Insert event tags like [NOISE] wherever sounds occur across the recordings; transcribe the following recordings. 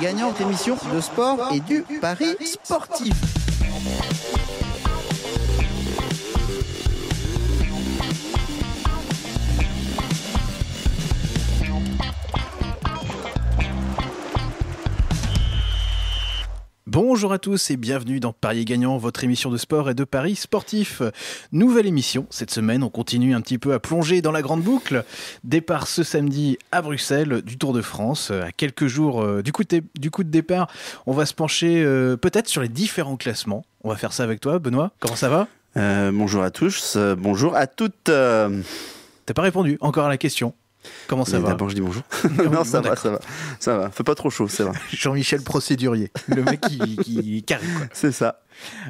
gagnants de émission de sport et du pari sportif. Bonjour à tous et bienvenue dans Paris Gagnant, votre émission de sport et de paris sportif. Nouvelle émission, cette semaine on continue un petit peu à plonger dans la grande boucle. Départ ce samedi à Bruxelles du Tour de France. Euh, à quelques jours euh, du coup de, du coup de départ, on va se pencher euh, peut-être sur les différents classements. On va faire ça avec toi Benoît, comment ça va Bonjour à tous, bonjour à toutes. T'as pas répondu encore à la question. Comment ça va D'abord, je dis bonjour. Ah [LAUGHS] non, ça va, ça va. Ça va. Fait pas trop chaud, ça va. [LAUGHS] Jean-Michel Procédurier, le mec qui, qui carré. [LAUGHS] C'est ça.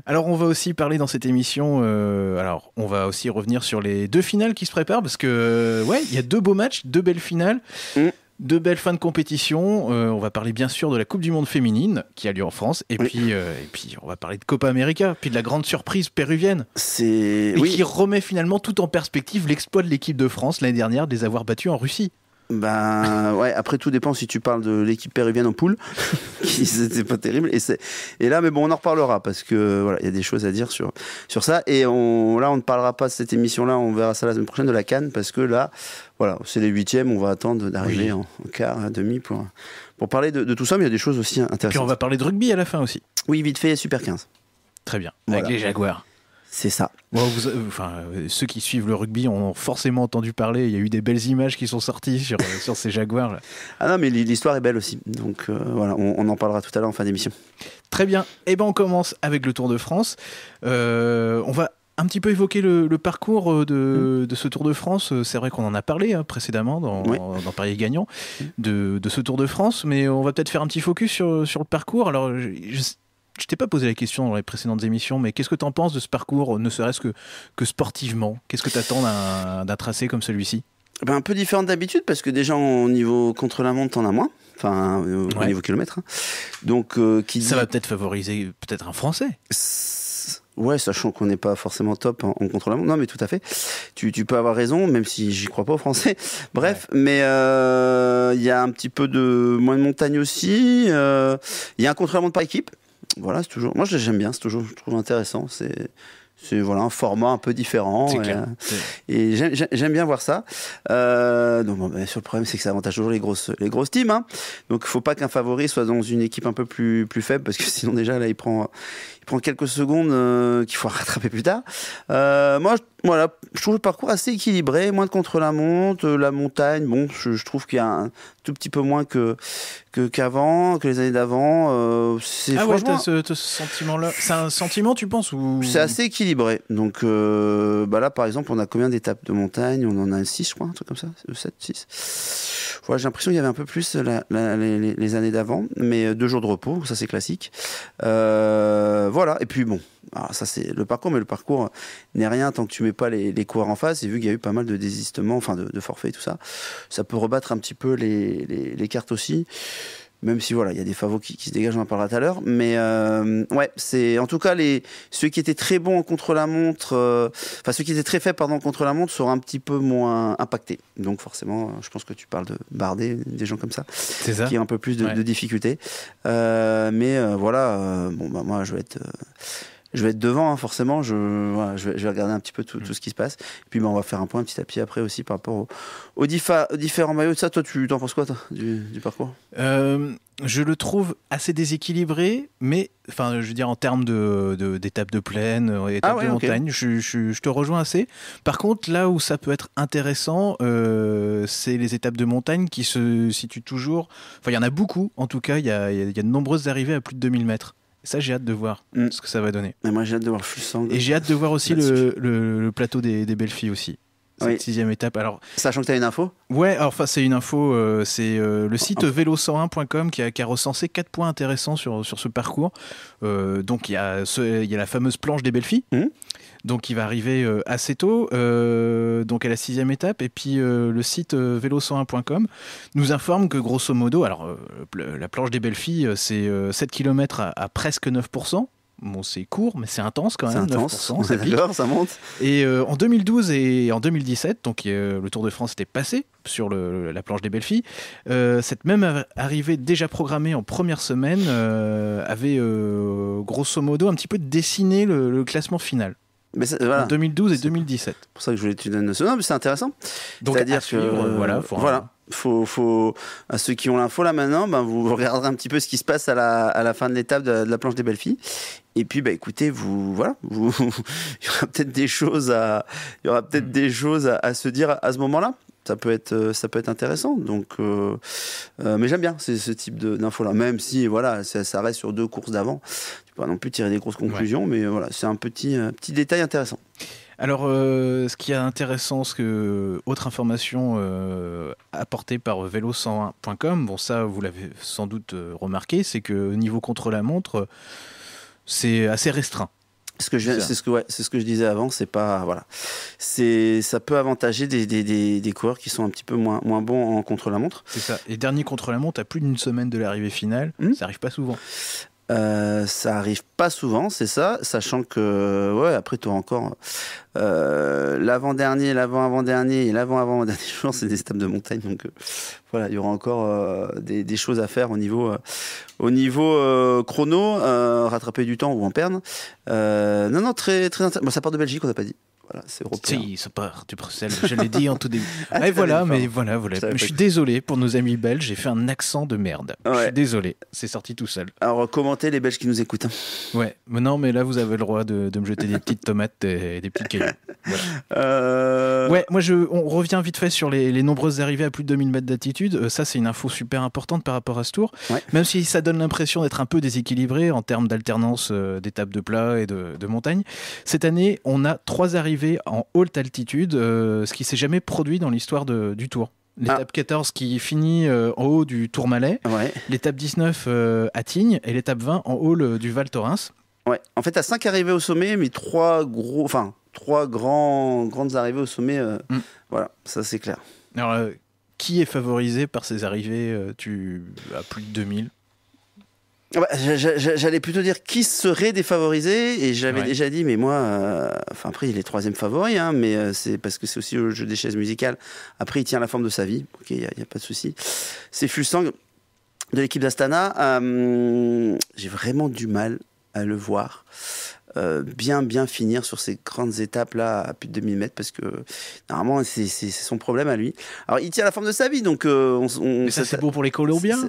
Alors, on va aussi parler dans cette émission. Euh, alors, on va aussi revenir sur les deux finales qui se préparent parce que, ouais, il y a deux beaux matchs, deux belles finales. Mm. De belles fins de compétition. Euh, on va parler bien sûr de la Coupe du Monde féminine qui a lieu en France. Et, puis, euh, et puis, on va parler de Copa América, puis de la grande surprise péruvienne. C'est. qui remet finalement tout en perspective l'exploit de l'équipe de France l'année dernière de les avoir battus en Russie. Ben ouais, après tout dépend si tu parles de l'équipe péruvienne en poule, [LAUGHS] qui c'était pas terrible. Et, et là, mais bon, on en reparlera parce que voilà, il y a des choses à dire sur, sur ça. Et on, là, on ne parlera pas de cette émission-là, on verra ça la semaine prochaine de la Cannes parce que là, voilà, c'est les huitièmes, on va attendre d'arriver en, quart, à demi pour, pour parler de, tout ça. Mais il y a des choses aussi intéressantes. Et puis on va parler de rugby à la fin aussi. Oui, vite fait, Super 15. Très bien, avec les Jaguars. C'est ça. Euh, enfin, euh, ceux qui suivent le rugby ont forcément entendu parler. Il y a eu des belles images qui sont sorties sur, euh, ces Jaguars. Ah non, mais l'histoire est belle aussi. Donc voilà, on, en parlera tout à l'heure en fin d'émission. Très bien. Eh ben, on commence avec le Tour de France. on va un petit peu évoquer le, parcours mm. de, ce Tour de France. C'est vrai qu'on en a parlé hein, précédemment dans, Paris Gagnant mm. de, de, ce Tour de France, mais on va peut-être faire un petit focus sur, le parcours. Alors, je, je t'ai pas posé la question dans les précédentes émissions, mais qu'est-ce que tu en penses de ce parcours, ne serait-ce que, que sportivement Qu'est-ce que tu attends d'un tracé comme celui-ci ben, un peu différent d'habitude parce que déjà au niveau contre la montre, t'en as moins. Enfin, euh, au niveau kilomètre. Hein. Donc, euh, ça va peut-être favoriser peut-être un Français. Ouais, sachant qu'on n'est pas forcément top en, contre la montre. Non, mais tout à fait. Tu, peux avoir raison, même si j'y crois pas aux Français. [LAUGHS] Bref, mais euh, il y a un petit peu de moins de montagne aussi. Il y a un contre la montre par équipe voilà, c'est toujours. Moi, j'aime bien, c'est toujours, je trouve intéressant. C'est c'est voilà un format un peu différent et, euh, j'aime bien voir ça euh, donc bon, bien le problème c'est que ça avantage toujours les grosses les grosses teams hein. donc faut pas qu'un favori soit dans une équipe un peu plus plus faible parce que [LAUGHS] sinon déjà là il prend quelques secondes euh, qu'il faut [LAUGHS] rattraper plus tard. Euh, moi, je, voilà, je trouve le parcours assez équilibré, moins de contre la monte, euh, la montagne. Bon, je, trouve qu'il y a un tout petit peu moins que qu'avant, que, les années d'avant. c'est ah ce, sentiment-là. C'est un sentiment, tu penses ou... C'est assez équilibré. Donc bah là, par exemple, on a combien d'étapes de montagne On en a 6, je crois, un truc comme ça, 7, 6. j'ai l'impression qu'il y avait un peu plus les, les, années d'avant, mais deux jours de repos, ça c'est classique. voilà voilà, et puis bon, ah, ça c'est le parcours, mais le parcours n'est rien tant que tu mets pas les, coureurs en face. Et vu qu'il y a eu pas mal de désistements, enfin de, forfaits et tout ça, ça peut rebattre un petit peu les cartes aussi. Même si voilà, il y a des favoris qui, se dégagent, on en parlera tout à l'heure. Mais euh, ouais, c'est en tout cas les ceux qui étaient très bons contre la montre, euh, enfin ceux qui étaient très faits pardon contre la montre seront un petit peu moins impactés. Donc forcément, euh, je pense que tu parles de Bardet, des gens comme ça, ça. qui ont un peu plus de, difficultés. mais voilà, bon bah moi je vais être je vais être devant, hein, forcément. Je, je, vais, regarder un petit peu tout, mm. ce qui se passe. Et puis, ben, on va faire un point petit à petit après aussi par rapport aux, différents maillots. ça, toi, tu t'en penses quoi, toi, du, parcours euh, Je le trouve assez déséquilibré, mais enfin, je veux dire, en termes d'étapes de, euh, ah de plaine, étapes de montagne, je, te rejoins assez. Par contre, là où ça peut être intéressant, euh, c'est les étapes de montagne qui se situent toujours. Enfin, il y en a beaucoup, en tout cas, il y a, y a de nombreuses arrivées à plus de 2000 mètres ça, j'ai hâte de voir mm. ce que ça va donner. Et moi, j'ai hâte de voir sang. Et j'ai hâte de voir aussi le, plateau des, des, belles filles aussi sixième étape. Alors, Sachant que tu as une info Ouais, enfin c'est une info, euh, c'est euh, le site vélo101.com qui a, recensé quatre points intéressants sur, sur ce parcours. Euh, donc il y, a la fameuse planche des belles filles. Mmh. Donc il va arriver assez tôt, donc à la sixième étape. Et puis le site vélo101.com nous informe que grosso modo, alors la planche des belles filles, c'est 7 km à, à presque 9%. Bon, c'est court, mais c'est intense quand même. C'est intense, ça, [LAUGHS] ça monte. Et euh, en 2012 et en 2017, donc euh, le Tour de France était passé sur la planche des belles filles, euh, cette même arrivée déjà programmée en première semaine avait grosso modo un petit peu dessiné le, classement final. Mais en 2012 et 2017. C'est pour ça que je voulais que tu donnes ce nom, mais c'est intéressant. Donc, c'est-à-dire que. voilà, voilà faut, à ceux qui ont l'info là maintenant, ben vous regarderez un petit peu ce qui se passe à la, à la fin de l'étape de, la planche des belles filles. Et puis, ben écoutez, vous, voilà, vous, [LAUGHS] il y aura peut-être des choses à, il y aura peut-être mm. des choses à, se dire à ce moment-là ça peut être euh, ça peut être intéressant donc euh, euh, mais j'aime bien ce type d'infos là même si voilà ça, reste sur deux courses d'avant tu peux pas non plus tirer des grosses conclusions mais voilà c'est un petit un petit détail intéressant alors, euh, ce qui est intéressant, que autre information euh, apportée par vélo101.com, bon ça vous l'avez sans doute euh, remarqué, c'est que niveau contre-la-montre, c'est assez restreint. Ce que je, c'est ce que c'est ce que je disais avant, c'est pas voilà, c'est ça peut avantager des, coureurs qui sont un petit peu moins moins bons en contre la montre. C'est ça. Et dernier contre la montre à plus d'une semaine de l'arrivée finale, hmm. ça arrive pas souvent. Euh, ça arrive pas souvent, c'est ça, sachant que, ouais, après toi encore, euh, l'avant-dernier, l'avant-avant-dernier et l'avant-avant-dernier [LAUGHS] jour, c'est des étapes de montagne, donc euh, voilà, il y aura encore euh, des, des, choses à faire au niveau, au niveau chrono, rattraper du temps ou en perdre. non, non, très, très intéressant. Bon, ça part de Belgique, on n'a pas dit. Voilà, c'est européen. Si, ça du Bruxelles, je l'ai dit en tout début. [LAUGHS] Ah, voilà, mais voilà, voilà. Je, suis désolé pour nos amis belges, j'ai fait un accent de merde. Je suis désolé, c'est sorti tout seul. Alors commentez les Belges qui nous écoutent. Hein. Ouais, mais non, mais là vous avez le droit de, me jeter des petites tomates et des petits cailloux. Euh. Ouais, moi je, on revient vite fait sur les, nombreuses arrivées à plus de 2000 mètres d'altitude. Euh, ça, c'est une info super importante par rapport à ce tour. Même si ça donne l'impression d'être un peu déséquilibré en termes d'alternance euh, d'étapes de plat et de, de montagne. Cette année, on a trois arrivées en haute altitude, euh, ce qui s'est jamais produit dans l'histoire du Tour. L'étape ah. 14 qui finit euh, en haut du Tourmalet, ouais. l'étape 19 euh, à Tignes et l'étape 20 en haut du Val Thorens. Ouais. En fait, à 5 arrivées au sommet, mais trois gros, enfin, trois grands, grandes arrivées au sommet. Mm. Voilà, ça c'est clair. Alors, qui est favorisé par ces arrivées tu, à plus de 2000 ah bah, j'allais plutôt dire qui serait défavorisé et j'avais déjà dit mais moi euh, enfin après il est troisième favori hein, mais euh, c'est parce que c'est aussi le jeu des chaises musicales après il tient la forme de sa vie ok il n'y a, pas de souci c'est Fulsang de l'équipe d'Astana hum, j'ai vraiment du mal à le voir euh, bien bien finir sur ces grandes étapes là à plus de 2000 mètres parce que normalement c'est son problème à lui alors il tient la forme de sa vie donc on, mais ça, ça c'est beau pour les Colombiens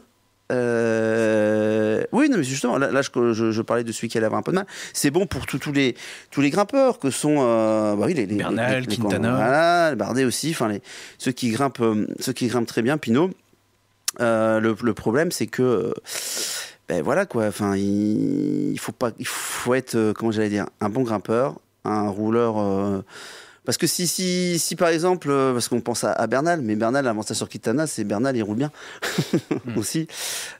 euh... Oui, non, mais justement, là, je, parlais de celui qui allait avoir un peu de mal. C'est bon pour tous les, tous les grimpeurs que sont. Euh, bah oui, les, Bernal, les, Quintana. Voilà, Bardet aussi, enfin, ceux, qui grimpent, euh, ceux qui grimpent très bien, Pinot. Euh, le, problème, c'est que. ben voilà, quoi. Enfin, il, il, faut pas. Il faut être, comment j'allais dire, un bon grimpeur, un rouleur parce que si, si, par exemple, euh, parce qu'on pense à, Bernal, mais Bernal avant sur Quintana, c'est Bernal, il roule bien aussi.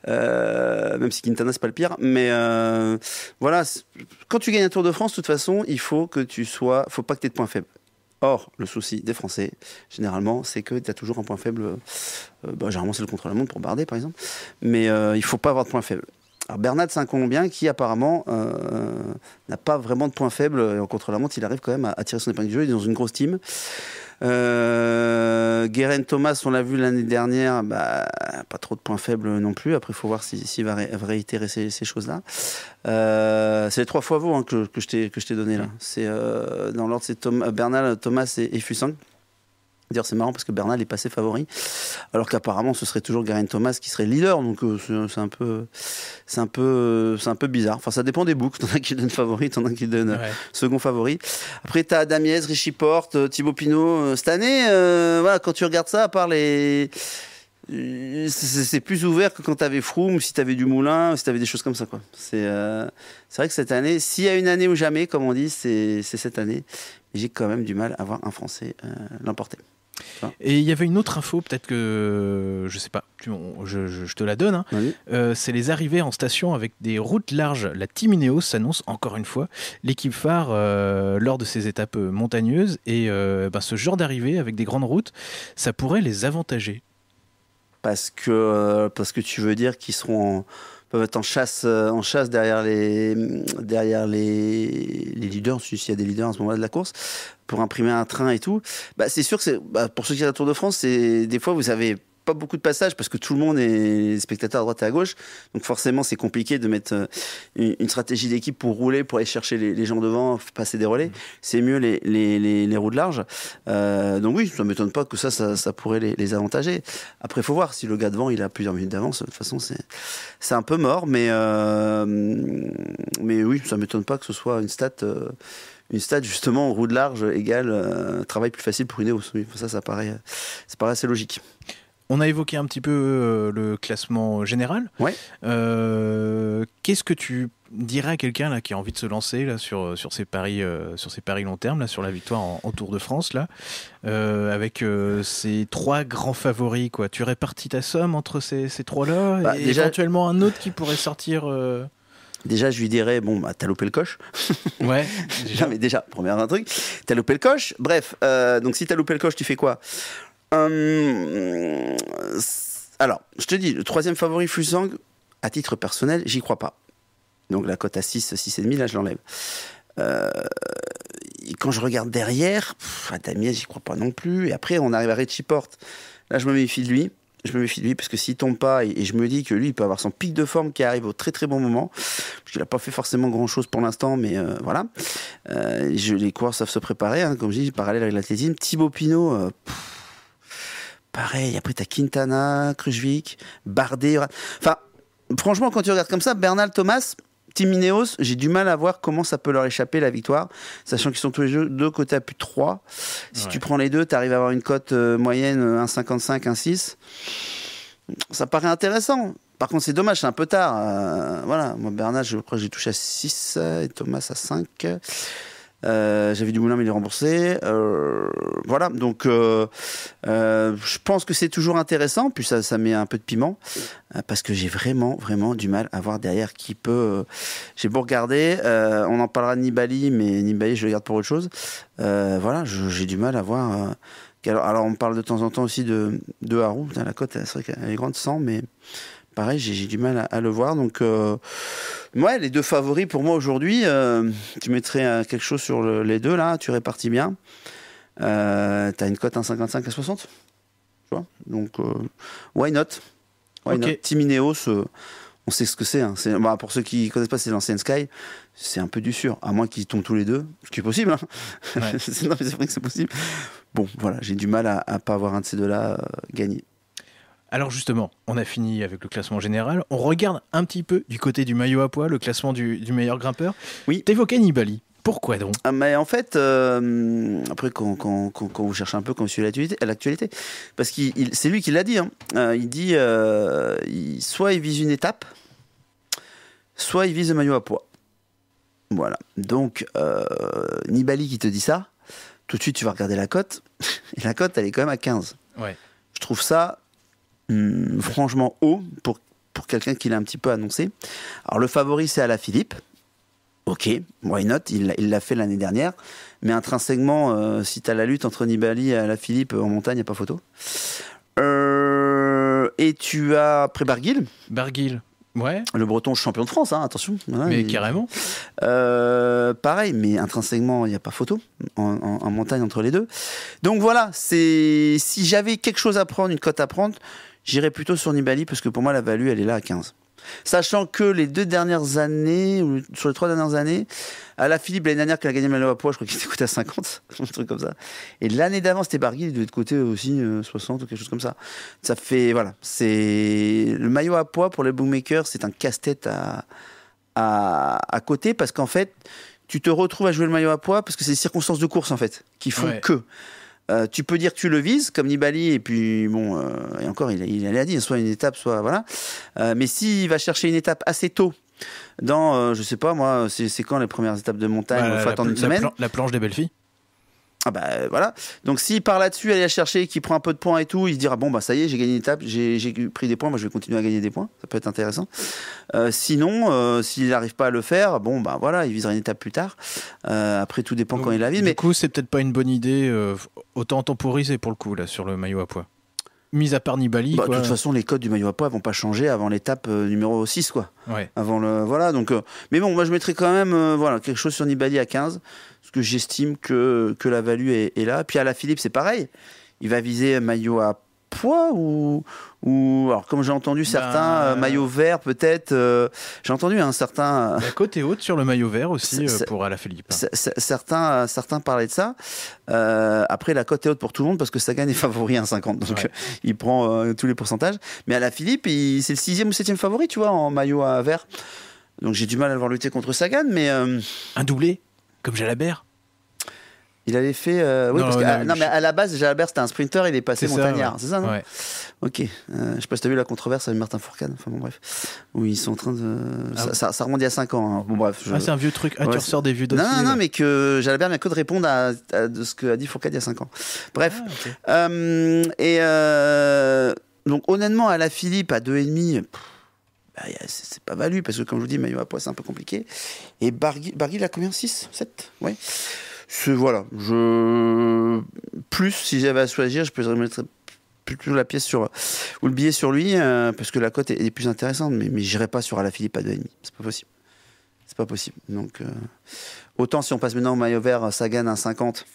Euh, même si Quintana, c'est pas le pire. Mais euh, voilà, quand tu gagnes un Tour de France, de toute façon, il faut que tu sois. faut pas que tu aies de points faibles. Or, le souci des Français, généralement, c'est que tu as toujours un point faible. Bah, généralement, c'est le contre-la-montre pour Bardet, par exemple. Mais il faut pas avoir de points faibles. Bernard c'est un Colombien qui apparemment euh, n'a pas vraiment de points faible. En contre-la-montre, il arrive quand même à, attirer son épingle du jeu. Il est dans une grosse team. Euh, Thomas, on l'a vu l'année dernière, bah, pas trop de points faibles non plus. Après, il faut voir s'il si, si va, réitérer ces, choses-là. Euh, c'est les trois fois vous hein, que, je t'ai donné là. Euh, dans l'ordre, c'est Tom, Bernal, Thomas et, Fusang c'est marrant parce que Bernal est passé favori, alors qu'apparemment, ce serait toujours Garen Thomas qui serait leader. Donc, euh, c'est un peu, c'est un peu, c'est un peu bizarre. Enfin, ça dépend des books. T'en as qui donnent favori, t'en as qui donnent euh, second favori. Après, t'as Damiez, Richie Porte, euh, Thibaut Pinot. Cette année, voilà, quand tu regardes ça, à les c'est plus ouvert que quand t'avais Froome, si t'avais du Moulin, si t'avais des choses comme ça. quoi. C'est vrai que cette année, s'il y a une année ou jamais, comme on dit, c'est cette année. J'ai quand même du mal à voir un Français l'emporter. Et il y avait une autre info, peut-être que je sais pas, je, te la donne. Hein. Euh, c'est les arrivées en station avec des routes larges. La Team Ineos s'annonce encore une fois l'équipe phare euh, lors de ces étapes euh, montagneuses. Et ben, ce genre d'arrivée avec des grandes routes, ça pourrait les avantager. Parce que, parce que tu veux dire qu'ils seront être en chasse, euh, en chasse derrière les, derrière les, leaders, s'il y a des leaders à ce moment-là de la course, pour imprimer un train et tout. Bah, c'est sûr que bah, pour ceux qui sont à la Tour de France, des fois vous avez pas beaucoup de passages parce que tout le monde est spectateur à droite et à gauche. Donc forcément, c'est compliqué de mettre euh, une, stratégie d'équipe pour rouler, pour aller chercher les, gens devant, passer des relais. Mmh. C'est mieux les, roues de large. Euh, donc oui, ça ne m'étonne pas que ça, ça, pourrait les, avantager. Après, il faut voir si le gars devant, il a plusieurs minutes d'avance. De toute façon, c'est un peu mort. Mais, euh, mais oui, ça ne m'étonne pas que ce soit une stat. une stade justement roue de large égale travail plus facile pour une EOS. ça, ça paraît, ça paraît assez logique. On a évoqué un petit peu euh, le classement général. Euh, qu'est-ce que tu dirais à quelqu'un qui a envie de se lancer là sur euh, sur ses paris sur paris long terme là sur la victoire en, Tour de France là avec ces trois grands favoris quoi Tu répartis ta somme entre ces, trois là bah, et éventuellement un autre qui pourrait sortir. Déjà, je lui dirais, bon, bah, t'as loupé le coche. [LAUGHS] Ouais. Déjà. mais déjà, première un truc, t'as loupé le coche. Bref, donc si t'as loupé le coche, tu fais quoi euh, alors, je te dis, le troisième favori Fusang, à titre personnel, j'y crois pas. Donc la cote à 6, 6,5, là je l'enlève. Euh, quand je regarde derrière, pff, j'y crois pas non plus. Et après, on arrive à Richie Porte. Là, je me méfie de lui. Je me méfie de lui parce que s'il tombe pas, et, je me dis que lui, il peut avoir son pic de forme qui arrive au très très bon moment. Il a n'a pas fait forcément grand chose pour l'instant, mais euh, voilà. je, les coureurs savent se préparer, hein. comme je dis, parallèle avec l'athlétisme. Thibaut Pinot, pareil. Après, t'as Quintana, Krujvik, Bardet. Enfin, franchement, quand tu regardes comme ça, Bernal, Thomas, Timineos, j'ai du mal à voir comment ça peut leur échapper la victoire, sachant qu'ils sont tous les deux, deux côtés à plus de 3. Si tu prends les deux, tu arrives à avoir une cote euh, moyenne 1,55, euh, 1,6. Ça paraît intéressant. Par contre, c'est dommage, c'est un peu tard. Euh, voilà, moi, Bernal je crois que j'ai touché à 6 et Thomas à 5. Euh, j'avais du moulin, mais il est remboursé. Euh, voilà, donc euh, je pense que c'est toujours intéressant. Puis ça, ça met un peu de piment parce que j'ai vraiment, vraiment du mal à voir derrière qui peut. j'ai beau regarder, on en parlera de Nibali, mais Nibali, je le garde pour autre chose. voilà, j'ai du mal à voir. Alors, on parle de temps en temps aussi de, de Haru. Hein, la côte c'est vrai qu'elle est grande, Sans mais pareil, j'ai du mal à, le voir. Donc, euh, ouais, les deux favoris pour moi aujourd'hui, euh, tu mettrais euh, quelque chose sur les deux là, tu répartis bien. Euh, T'as une cote 1,55 à 60. Tu vois Donc, why not Why not on sait ce que c'est. Hein. Bah, pour ceux qui ne connaissent pas, c'est l'ancien Sky. C'est un peu du sûr, à moins qu'ils tombent tous les deux, ce qui est possible. Hein. [LAUGHS] c'est vrai que c'est possible. Bon, voilà, j'ai du mal à, ne pas avoir un de ces deux-là gagné. Alors justement, on a fini avec le classement général. On regarde un petit peu du côté du maillot à poids, le classement du, meilleur grimpeur. Oui. T'évoquais Nibali. Pourquoi donc ah, mais En fait, euh, après, quand, quand, vous cherchez un peu, quand vous suivez l'actualité, parce que c'est lui qui l'a dit, hein. euh, il dit euh, soit il vise une étape, soit il vise le maillot à poids. Voilà. Donc, Nibali qui te dit ça, tout de suite, tu vas regarder la cote. [LAUGHS] Et la cote, elle est quand même à 15. Ouais. Je trouve ça Hmm, franchement haut pour, quelqu'un qui l'a un petit peu annoncé. Alors le favori, c'est Philippe Ok, why not Il l'a fait l'année dernière. Mais intrinsèquement, euh, si tu as la lutte entre Nibali et Philippe en montagne, il a pas photo. Euh, et tu as après Barguil Barguil, ouais. Le breton champion de France, hein, attention. mais carrément. Euh, pareil, mais intrinsèquement, il n'y a pas photo en, montagne entre les deux. Donc voilà, C'est si j'avais quelque chose à prendre, une cote à prendre, J'irai plutôt sur Nibali parce que pour moi, la value, elle est là à 15. Sachant que les deux dernières années, ou sur les trois dernières années, à la Philippe, l'année dernière, qu'elle a gagné maillot à poids, je crois qu'il était coté à 50, [LAUGHS] un truc comme ça. Et l'année d'avant, c'était Barguil, il devait être coté aussi euh, 60 ou quelque chose comme ça. Ça fait, voilà, c'est. Le maillot à poids pour les bookmakers, c'est un casse-tête à, à, côté parce qu'en fait, tu te retrouves à jouer le maillot à poids parce que c'est les circonstances de course, en fait, qui font que. Euh, tu peux dire que tu le vises, comme Nibali, et puis bon, euh, et encore, il, il a dit, soit une étape, soit voilà. Euh, mais s'il va chercher une étape assez tôt, dans, je sais pas moi, c'est quand les premières étapes de montagne, faut une semaine. La, la planche des belles filles ah bah voilà. Donc s'il part là-dessus, aller la chercher, qu'il prend un peu de points et tout, il se dira bon bah ça y est, j'ai gagné une étape, j'ai pris des points, moi je vais continuer à gagner des points, ça peut être intéressant. Euh, sinon, euh, s'il n'arrive pas à le faire, bon bah voilà, il visera une étape plus tard. Euh, après tout dépend quand il la vise. Du mais... coup, c'est peut-être pas une bonne idée autant temporiser pour le coup là sur le maillot à poids. Mise à part Nibali. Bah, de toute façon, les codes du maillot à poids vont pas changer avant l'étape numéro 6, quoi. Ouais. Avant le, voilà, donc, mais bon, moi je mettrai quand même voilà, quelque chose sur Nibali à 15 que j'estime que, que la value est, là. Puis à la Philippe, c'est pareil. Il va viser un maillot à poids ou, ou alors comme j'ai entendu ben, certains euh, euh, maillot vert peut-être euh, j'ai entendu un certain la côte est haute sur le maillot vert aussi à pour Alaphilippe hein. certains certains parlaient de ça après la côte est haute pour tout le monde parce que Sagan est favori à 50 donc il prend tous les pourcentages mais à La il c'est le sixième ou septième favori tu vois en maillot à vert donc j'ai du mal à le voir lutter contre Sagan mais un doublé comme Jalabert il avait fait. Euh, oui, non, parce que, non, ah, mais à la base, Jalabert, c'était un sprinter, il est passé montagnard, c'est ça, non ouais. Ok. Euh, je sais pas si tu as vu la controverse avec Martin Fourcade, enfin bon, bref. Où ils sont en train de. Ah ça, ça, remonte il y a 5 ans. Hein. Bon, bref. Ah, c'est un vieux truc. Ah, curseur des vieux dossiers. Non, non, non, mais que Jalabert vient que de répondre à, de ce qu'a dit Fourcade il y a 5 ans. Bref. euh, et. Euh, donc, honnêtement, à la Philippe, à 2,5 bah, c'est pas valu, parce que comme je vous dis, maillot à poids, c'est un peu compliqué. Et Barguil, il a combien 6 7 Ouais. voilà. Je... Plus, si j'avais à choisir, je peux mettre plutôt la pièce sur ou le billet sur lui euh, parce que la cote est, plus intéressante mais mais j'irai pas sur Alaphilippe à 2,5 c'est pas possible c'est pas possible donc euh, autant si on passe maintenant au maillot vert gagne un 50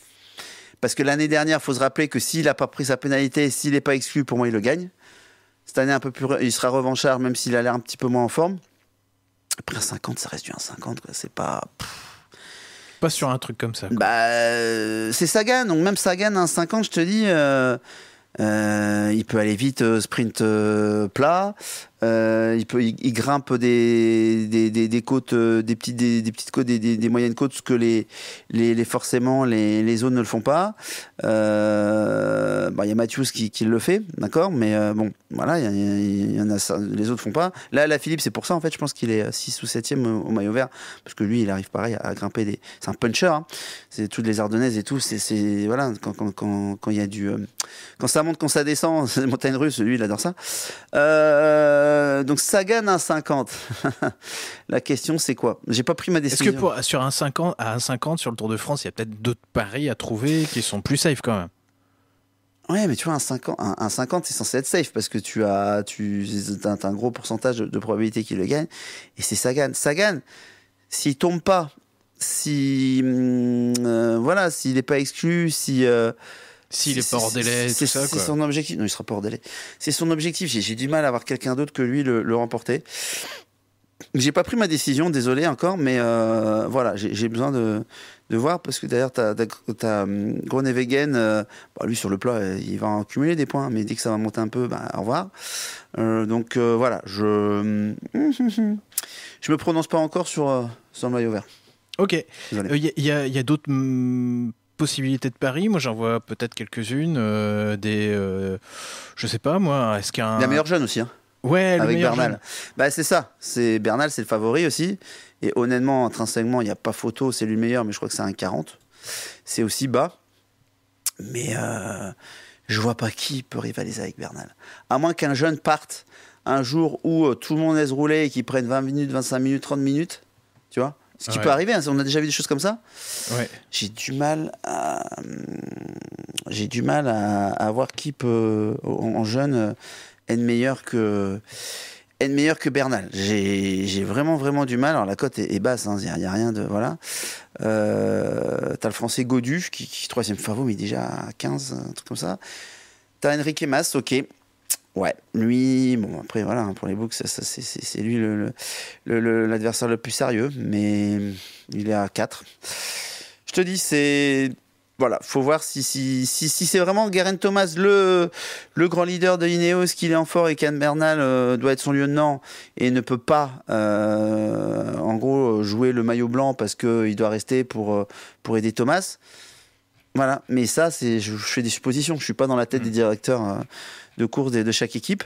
parce que l'année dernière faut se rappeler que s'il a pas pris sa pénalité s'il n'est pas exclu pour moi il le gagne cette année, un peu plus, il sera revanchard, même s'il a l'air un petit peu moins en forme. Après, un 50, ça reste du 1,50. C'est pas. Pas sur un truc comme ça. Bah, euh, c'est Sagan. Donc, même Sagan, 50, je te dis. Euh, euh, il peut aller vite, euh, sprint euh, plat. il peut, il, grimpe des des, des, des, côtes, des petites, des, petites côtes, des, des, moyennes côtes, ce que les, les, forcément les, les, zones ne le font pas. Bah, il y a Matthews qui, qui le fait, d'accord, mais bon, voilà, il y, ne en a les autres font pas. Là, la Philippe, c'est pour ça en fait, je pense qu'il est 6 ou 7e au, maillot vert, parce que lui, il arrive pareil à, grimper des. C'est un puncher, hein. c'est toutes les Ardennaises et tout. C'est voilà, quand quand quand il y a du quand ça quand ça descend, [LAUGHS] montagne russe, lui il adore ça. Euh, donc Sagan 1,50. [LAUGHS] la question c'est quoi J'ai pas pris ma décision. Est-ce que pour, sur 50, à 1,50 sur le Tour de France, il y a peut-être d'autres paris à trouver qui sont plus safe quand même Ouais, mais tu vois, un 50, un, 50 c'est censé être safe parce que tu as, tu, un gros pourcentage de, probabilité qu'il le gagne. Et c'est Sagan. Sagan, s'il tombe pas, si. Hum, euh, voilà, s'il n'est pas exclu, si. Euh, s'il est pas hors délai, c'est son objectif. Non, il sera pas hors délai. C'est son objectif. J'ai du mal à avoir quelqu'un d'autre que lui le, le remporter. J'ai pas pris ma décision, désolé encore, mais euh, voilà, j'ai besoin de, voir parce que d'ailleurs, tu as, Groenewegen, euh, bah, lui sur le plat, il va accumuler des points, mais dit que ça va monter un peu, bah, au revoir. Euh, donc voilà, je [LAUGHS] je me prononce pas encore sur, son le maillot vert. Ok. Il y a d'autres hum, possibilités de paris. Moi, j'en vois peut-être quelques-unes. Euh, des, euh, je sais pas moi. Est-ce qu'un la Meilleur jeune aussi. Hein. Ouais, avec Bernal. Bah c'est ça. C'est Bernal, c'est le favori aussi. Et honnêtement, intrinsèquement, il n'y a pas photo. C'est lui le meilleur, mais je crois que c'est un 40. C'est aussi bas. Mais euh, je vois pas qui peut rivaliser avec Bernal. À moins qu'un jeune parte un jour où euh, tout le monde laisse rouler et qu'il prenne 20 minutes, 25 minutes, 30 minutes. Tu vois ce qui peut arriver, hein, on a déjà vu des choses comme ça. J'ai du mal à, hum, j'ai du mal à, qui peut, en, jeune, euh, être meilleur que, meilleur que Bernal. J'ai vraiment, vraiment du mal. Alors, la cote est, basse, il hein, n'y a, rien de. Voilà. Euh, t'as le français Godu, qui, est troisième favori, mais déjà à 15, un truc comme ça. T'as Enrique Mas, ok. Ouais, lui, bon après voilà, hein, pour les books, c'est lui l'adversaire le, plus sérieux, mais il est à 4. Je te dis, c'est... Voilà, faut voir si, si, c'est vraiment Garen Thomas le, grand leader de Ineos qu'il est en fort et qu'Anne Bernal euh, doit être son lieutenant et ne peut pas euh, en gros jouer le maillot blanc parce qu'il doit rester euh, pour, aider Thomas. Voilà, mais ça, c'est je, fais des suppositions, je ne suis pas dans la tête des mm. directeurs de course de, chaque équipe.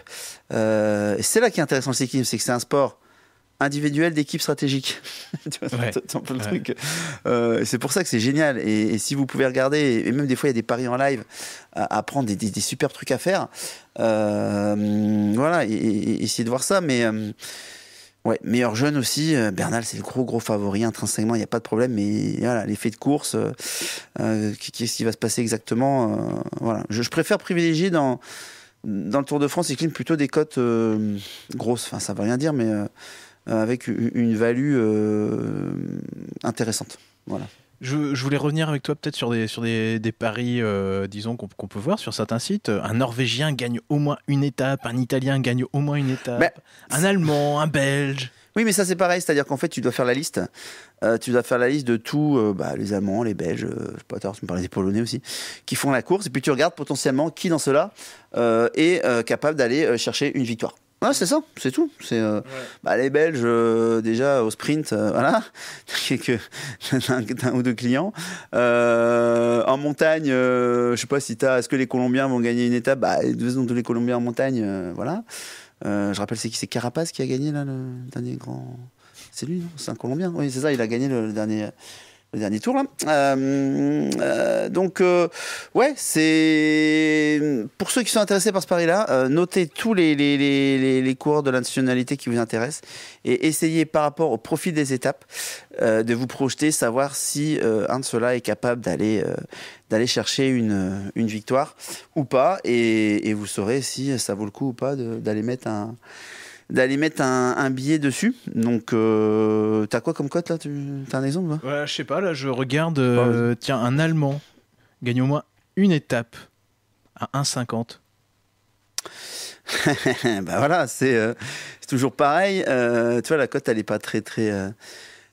Euh, c'est là qui est intéressant le cyclisme, c'est que c'est un sport individuel d'équipe stratégique. [LAUGHS] tu vois, le truc. Euh, c'est pour ça que c'est génial. Et, si vous pouvez regarder, et, même des fois, il y a des paris en live à, prendre, des, super trucs à faire. Euh, voilà, et, essayez de voir ça. Mais ouais, meilleur jeune aussi. Bernal, c'est le gros, gros favori. Intrinsèquement, il n'y a pas de problème. Mais voilà, l'effet de course, qu'est-ce qui va se passer exactement Voilà, je, je préfère privilégier dans dans le Tour de France, ils climent plutôt des cotes euh, grosses. Enfin, ça ne veut rien dire, mais euh, euh, avec une, value intéressante. Voilà. Je, voulais revenir avec toi peut-être sur des, sur des, paris, disons, qu'on peut voir sur certains sites. Un Norvégien gagne au moins une étape, un Italien gagne au moins une bah, étape, un Allemand, un Belge. Oui, mais ça c'est pareil, c'est-à-dire qu'en fait tu dois faire la liste. Euh, tu dois faire la liste de tous euh, bah, les Allemands, les Belges, euh, je ne sais pas, tu me parlais des Polonais aussi, qui font la course, et puis tu regardes potentiellement qui dans cela est capable d'aller chercher une victoire. c'est ça, c'est tout. C'est bah, les Belges déjà au sprint, voilà, [LAUGHS] quelques d'un ou deux clients. en montagne, je sais pas si t'as, est-ce que les Colombiens vont gagner une étape Bah, de tous les Colombiens en montagne, voilà. Euh, je rappelle, c'est qui C'est Carapace qui a gagné là, le dernier grand. C'est lui, non C'est un Colombien. Oui, c'est ça, il a gagné le dernier le dernier tour là. Euh, euh donc euh, ouais, c'est pour ceux qui sont intéressés par ce pari-là, euh, notez tous les, les, les, les, coureurs de la nationalité qui vous intéressent et essayez par rapport au profit des étapes de vous projeter, savoir si un de ceux-là est capable d'aller d'aller chercher une, une, victoire ou pas et, et vous saurez si ça vaut le coup ou pas d'aller mettre un d'aller mettre un, billet dessus. Donc, euh, t'as quoi comme cote là T'as un exemple ouais, Je sais pas, là je regarde. Bah, euh, tiens, un Allemand gagne au moins une étape à 1,50. [LAUGHS] Ben bah voilà, euh, c'est toujours pareil. tu vois, la cote elle est pas très très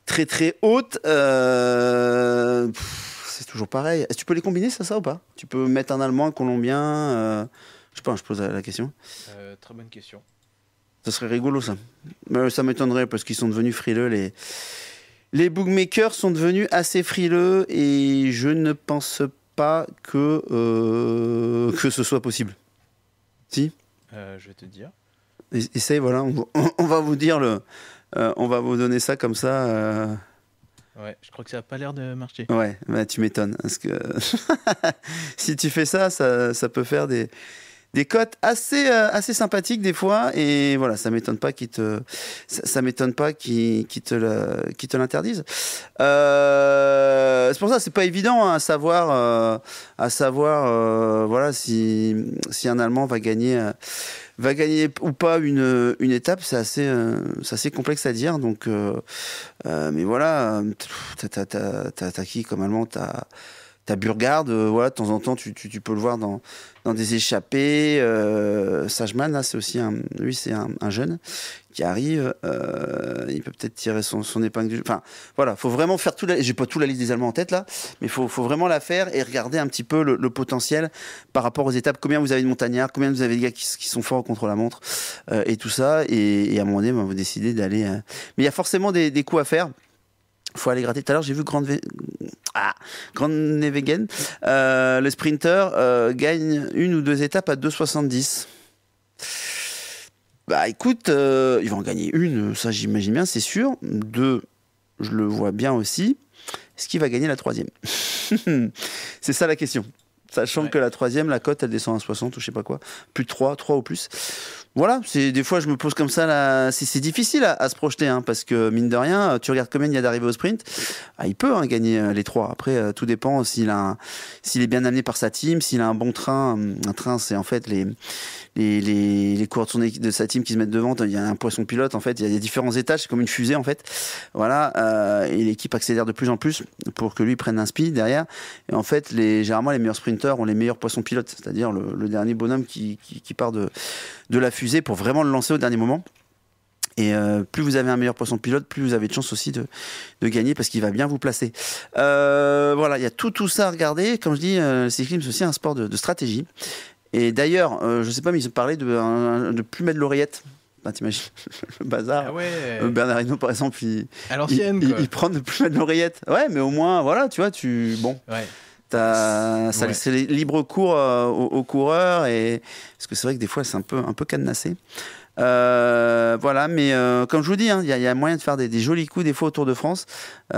très très haute. c'est toujours pareil. tu peux les combiner ça, ça ou pas Tu peux mettre un Allemand, un Colombien. je sais pas, je pose la question. très bonne question. Ça serait rigolo, ça. Mais ça m'étonnerait parce qu'ils sont devenus frileux. Les... les bookmakers sont devenus assez frileux et je ne pense pas que, euh, que ce soit possible. Si euh, Je vais te dire. Essaye, voilà. On, va vous dire le. Euh, on va vous donner ça comme ça. Ouais, je crois que ça n'a pas l'air de marcher. Ouais, bah, tu m'étonnes. Parce que [LAUGHS] si tu fais ça, ça, ça peut faire des des cotes assez, euh, assez sympathiques des fois. Et voilà, ça m'étonne pas qu'ils te, ça, m'étonne pas qu'ils te, qu te l'interdisent. Euh, c'est pour ça, c'est pas évident hein, à savoir, euh, à savoir, euh, voilà, si, si un Allemand va gagner. va gagner ou pas une, une étape, c'est assez, assez complexe à dire. Donc, mais voilà, t'as qui comme Allemand T'as T'as Burgarde, euh, voilà, de temps en temps, tu, peux le voir dans, dans des échappées. Euh, Sajman, là, c'est aussi un, lui, c'est un, jeune qui arrive. Euh, il peut peut-être tirer son, épingle du. Enfin, voilà, faut vraiment faire tout. La... J'ai pas tout la liste des Allemands en tête là, mais faut, faut vraiment la faire et regarder un petit peu le, potentiel par rapport aux étapes. Combien vous avez de montagnards, combien vous avez de gars qui, sont forts contre la montre euh, et tout ça. Et, à un moment donné, ben, vous décidez d'aller. Mais il y a forcément des, coups à faire faut aller gratter. Tout à l'heure, j'ai vu Grande, ah, grande Nevegen, euh, le sprinter euh, gagne une ou deux étapes à 2,70. Bah écoute, euh, il va en gagner une, ça j'imagine bien, c'est sûr. Deux, je le vois bien aussi. Est-ce qu'il va gagner la troisième [LAUGHS] C'est ça la question. Sachant que la troisième, la cote, elle descend à 60 ou je sais pas quoi. Plus de 3, 3 ou plus. Voilà, c'est des fois je me pose comme ça. Là, c'est difficile à, se projeter hein, parce que mine de rien, euh, tu regardes combien il y a d'arrivées au sprint. Ah, il peut hein, gagner euh, les trois. Après, euh, tout dépend s'il a s'il est bien amené par sa team, s'il a un bon train. Hum, un train, c'est en fait les les, les, les coureurs de, sa team qui se mettent devant. Il y a un poisson pilote en fait. Il y a différents étages. C'est comme une fusée en fait. Voilà, et l'équipe accélère de plus en plus pour que lui prenne un speed derrière. Et en fait, les, généralement les meilleurs sprinteurs ont les meilleurs poissons pilotes, c'est-à-dire le, dernier bonhomme qui part de de la fusée pour vraiment le lancer au dernier moment. Et euh, plus vous avez un meilleur poisson pilote, plus vous avez de chance aussi de, gagner parce qu'il va bien vous placer. Euh, voilà, il y a tout, tout ça à regarder. Comme je dis, euh, le cyclisme, c'est aussi un sport de, stratégie. Et d'ailleurs, je ne sais pas, mais ils ont parlé de ne plus mettre l'oreillette. Bah, t'imagines [LAUGHS] le bazar. Ah Bernard Hinault, par exemple, il, prend de plus mettre l'oreillette. Ouais, mais au moins, voilà, tu vois, tu. Bon. Ouais c'est ça libre cours euh, aux, coureurs et parce que c'est vrai que des fois c'est un peu un peu cadenassé. Euh, voilà, mais euh, comme je vous dis, hein, il y, a moyen de faire des, jolis coups des fois au de France. à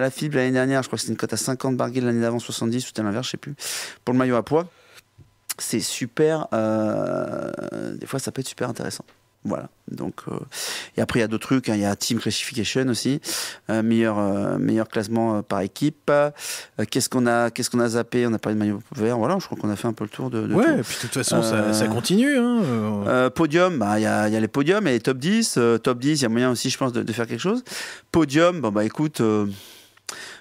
la FIB l'année dernière, je crois que c'était une cote à 50, Barguil l'année d'avant 70, ou à l'inverse, je sais plus, pour le maillot à poids. C'est super, des fois ça peut être super intéressant. Voilà. Donc, euh, et après, il y a d'autres trucs. Hein. Il y a Team Classification aussi, euh, meilleur, euh, meilleur classement par équipe. qu'est-ce qu'on a, qu'est-ce qu'on a zappé On a parlé de maillot vert. Voilà, je crois qu'on a fait un peu le tour de. de ouais, Et puis de toute façon, ça, ça, continue. Hein. podium, bah, il y, a, y, a, les podiums et les top 10. top 10, il y a moyen aussi, je pense, de, faire quelque chose. Podium, bon, bah écoute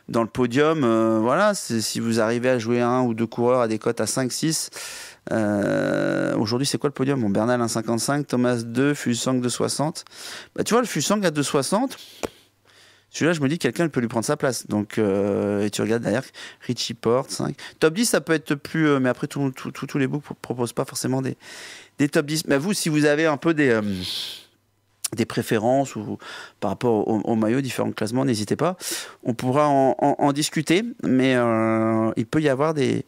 dans le podium, euh, voilà, si vous arrivez à jouer un ou deux coureurs à des cotes à 5-6, euh, aujourd'hui, c'est quoi le podium Bon, Bernal 1,55, Thomas 2, Fusang 2,60. Bah, tu vois, le Fusang à 2,60. Celui-là, je me dis, quelqu'un peut lui prendre sa place. Donc, euh, et tu regardes derrière, Richie Porte, 5. Top 10, ça peut être plus. Euh, mais après, tous les books ne proposent pas forcément des, des top 10. Mais vous, si vous avez un peu des, des préférences ou, par rapport aux au maillots, différents classements, n'hésitez pas. On pourra en discuter. Mais il peut y avoir des,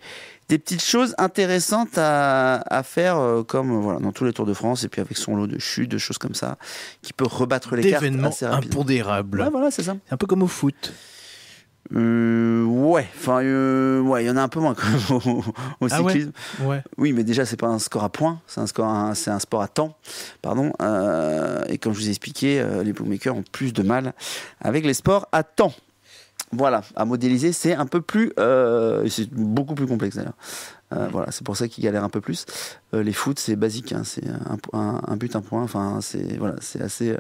des petites choses intéressantes à, faire, euh, comme euh, voilà, dans tous les Tours de France, et puis avec son lot de chutes, de choses comme ça, qui peut rebattre les cartes assez rapidement. impondérables. voilà, c'est ça. un peu comme au foot. Euh, ouais, enfin, ouais, il y en a un peu moins quand [LAUGHS] au, ah cyclisme. Ouais Oui, mais déjà, c'est pas un score à points, c'est un score, c'est un sport à temps, pardon. et comme je vous ai expliqué, les bookmakers ont plus de mal avec les sports à temps voilà, à modéliser, c'est un peu plus, euh, c'est beaucoup plus complexe d'ailleurs. Euh, voilà, c'est pour ça qu'ils galèrent un peu plus. Euh, les foot, c'est basique, hein, c'est un, but, un point. Enfin, c'est voilà, c'est assez,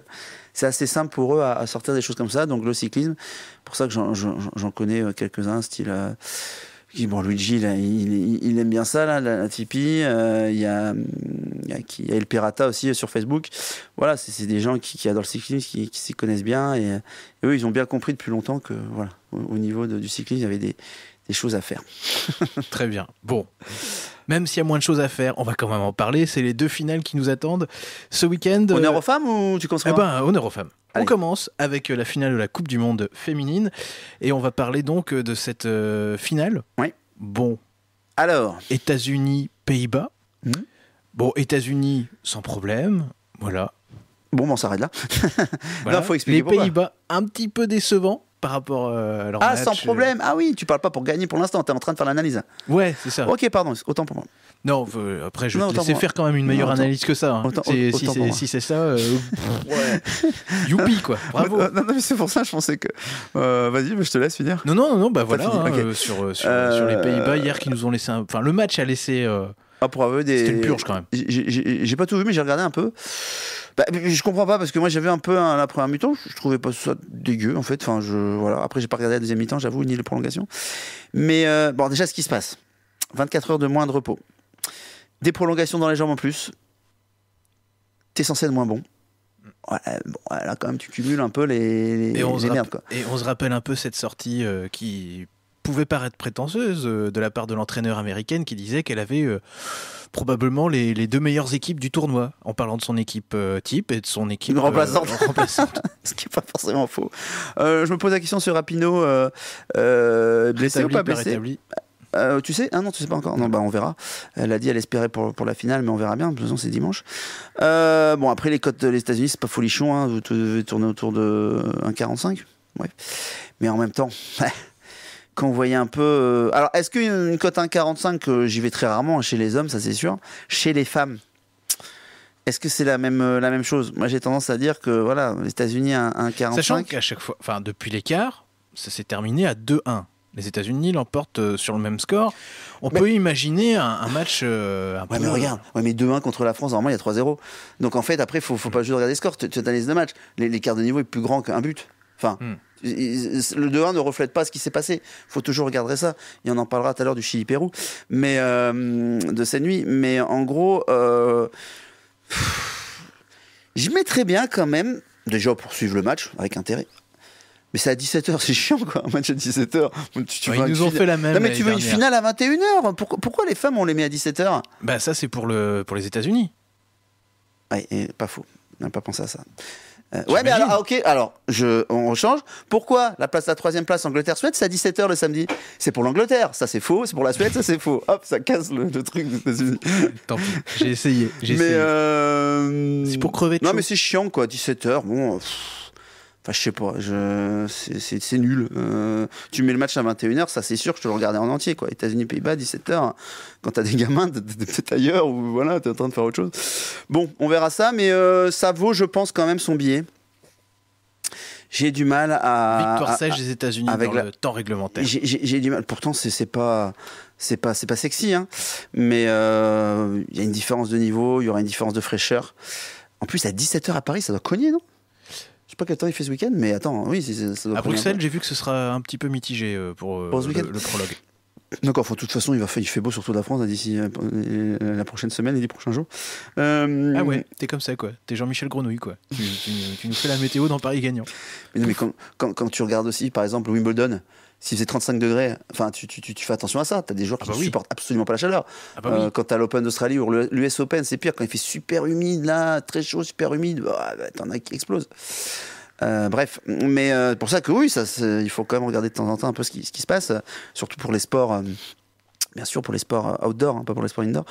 c'est assez simple pour eux à, sortir des choses comme ça. Donc le cyclisme, pour ça que j'en connais quelques-uns, style. Bon, Luigi, il, aime bien ça, la, Tipeee. Il y, a, hum, y, El Pirata aussi sur Facebook. Voilà, c'est des gens qui, adorent le cyclisme, qui, s'y connaissent bien. Et, et, eux, ils ont bien compris depuis longtemps que voilà, au niveau du cyclisme, il y avait des, choses à faire. [LAUGHS] Très bien. Bon. Même s'il y a moins de choses à faire, on va quand même en parler. C'est les deux finales qui nous attendent ce week-end. Euh, honneur aux femmes ou tu commences Eh ben, honneur aux femmes. On commence avec euh, la finale de la Coupe du Monde féminine et on va parler donc euh, de cette finale. Oui. Bon. Alors. États-Unis, Pays-Bas. Hmm. Bon, États-Unis, sans problème. Voilà. Bon, ben, on s'arrête là. [LAUGHS] voilà. il faut expliquer Les Pays-Bas, un petit peu décevant par rapport euh, à leur Ah, sans euh. problème. Ah oui, tu parles pas pour gagner pour l'instant, tu es en train de faire l'analyse. Ouais, c'est ça. Ok, pardon, autant pour moi. Non, euh, après, je vais laisser faire quand même une meilleure analyse que ça. Hein. si c'est ça, [LAUGHS] [LAUGHS] youpi quoi, bravo. Non, non mais c'est pour ça, je pensais que. Vas-y, je te laisse finir. Non, non, non, bah voilà, hein, sur, sur, les Pays-Bas hier qui nous ont laissé. Enfin, le match a laissé pour avoir des. C'était une purge quand même. J'ai pas tout vu, mais j'ai regardé un peu. Bah, je comprends pas parce que moi j'avais un peu un, la première mi-temps, je trouvais pas ça dégueu en fait. Enfin, voilà. Après, j'ai pas regardé la deuxième mi-temps, j'avoue, ni les prolongations. Mais euh, bon, déjà, ce qui se passe 24 heures de moins de repos, des prolongations dans les jambes en plus, t'es censé être moins bon. Voilà, là, quand même, tu cumules un peu les, et on se rappelle un peu cette sortie euh, qui pouvait paraître prétentieuse euh, de la part de l'entraîneur américaine qui disait qu'elle avait euh, probablement les, deux meilleures équipes du tournoi, en parlant de son équipe euh, type et de son équipe remplaçante. [LAUGHS] remplaçante. [LAUGHS] Ce qui n'est pas forcément faux. je me pose la question sur Rapino, blessé ou pas blessé tu sais Ah non, tu sais pas encore. Non, bah on verra. Elle a dit elle espérait pour, la finale, mais on verra bien. De toute façon, c'est dimanche. bon, après, les cotes des États-Unis, c'est pas folichon. Hein. Vous devez tourner autour de 1,45. Ouais. Mais en même temps. [LAUGHS] quand voyait un peu. Euh, alors, est-ce qu'une cote 1,45, euh, j'y vais très rarement hein, chez les hommes, ça c'est sûr. Chez les femmes, est-ce que c'est la même, euh, la même chose Moi, j'ai tendance à dire que voilà, les États-Unis, 1,45. Sachant qu'à chaque fois, enfin, depuis l'écart, ça s'est terminé à 2-1. Les États-Unis l'emportent sur le même score. On peut imaginer un, match. ouais, mais regarde, mais 2-1 contre la France, normalement, il y a 3-0. Donc en fait, après, il faut, faut pas juste regarder les scores, Tu analyses le match. L'écart de niveau est plus grand qu'un but. Enfin, hmm. le 2-1 ne reflète pas ce qui s'est passé. il faut toujours regarder ça. Et on en parlera tout à l'heure du Chili-Pérou, mais euh, de cette nuit. Mais en gros, euh, je mets très bien quand même, déjà pour suivre le match avec intérêt, mais c'est à 17h, c'est chiant quoi, un match à 17h. ils nous ont fait la même. mais tu veux une finale à 21h pourquoi, pourquoi, les femmes on les met à 17h Bah ça c'est pour, le, pour les États-Unis. Ouais, pas faux, on n'a pas pensé à ça. Euh, ouais, mais alors, ah, ok, alors, je, on change. Pourquoi la place, la troisième place Angleterre-Suède, c'est à 17h le samedi C'est pour l'Angleterre, ça c'est faux, c'est pour la Suède, ça c'est faux. Hop, ça casse le, truc des États-Unis. [LAUGHS] Tant pis, j'ai essayé. essayé. Euh, c'est pour crever de Non, mais c'est chiant, quoi, 17h, bon. Enfin, je sais pas, c'est nul. Euh, tu mets le match à 21h, ça c'est sûr que je te le regardais en entier. quoi. États-Unis, Pays-Bas, 17h. Quand t'as des gamins, de peut-être ailleurs ou voilà, t'es en train de faire autre chose. Bon, on verra ça, mais euh, ça vaut, je pense, quand même son billet. J'ai du mal à. Victoire sèche des États-Unis avec dans le temps réglementaire. J'ai du mal. Pourtant, c'est pas c'est pas c'est pas sexy, hein. Mais euh, il y a une différence de niveau, il y aura une différence de fraîcheur. En plus, à 17h à Paris, ça doit cogner, non sais pas quel temps il fait ce week-end, mais attends, oui, À Bruxelles, j'ai vu que ce sera un petit peu mitigé euh, pour, euh, le, prologue. [LAUGHS] Donc, de toute façon, il, fait beau surtout la France hein, d'ici euh, la prochaine semaine et les prochains jours. Ah ouais, t'es comme ça, quoi. T'es Jean-Michel Grenouille, quoi. tu, nous fais la météo dans Paris gagnant. Mais non, mais quand tu regardes aussi, par exemple, Wimbledon, si faisait 35 degrés, enfin, tu, tu, fais attention à ça. Tu as des joueurs ah qui ne bah supportent absolument pas la chaleur. Ah bah euh, quand tu as l'Open d'Australie ou l'US Open, c'est pire. Quand il fait super humide, là, très chaud, super humide, bah, bah t'en as qui explosent. Euh, bref, mais euh, pour ça que oui, ça, il faut quand même regarder de temps en temps un peu ce qui, ce qui se passe, surtout pour les sports bien sûr pour les sports outdoor, hein, pas pour les sports indoor.